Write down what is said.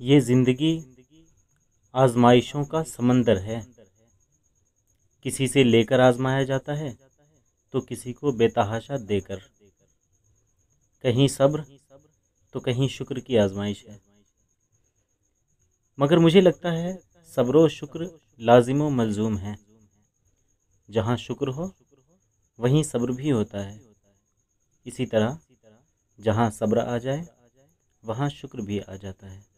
ये ज़िंदगी आजमाइशों का समंदर है किसी से लेकर आजमाया जाता है तो किसी को बेतहाशा देकर कहीं सब्र तो कहीं शुक्र की आजमाइश है मगर मुझे लगता है सब्र शुक्र लाजिम व मलजूम है जहाँ शुक्र हो वहीं सब्र भी होता है इसी तरह जहाँ सब्र आ जाए वहाँ शुक्र भी आ जाता है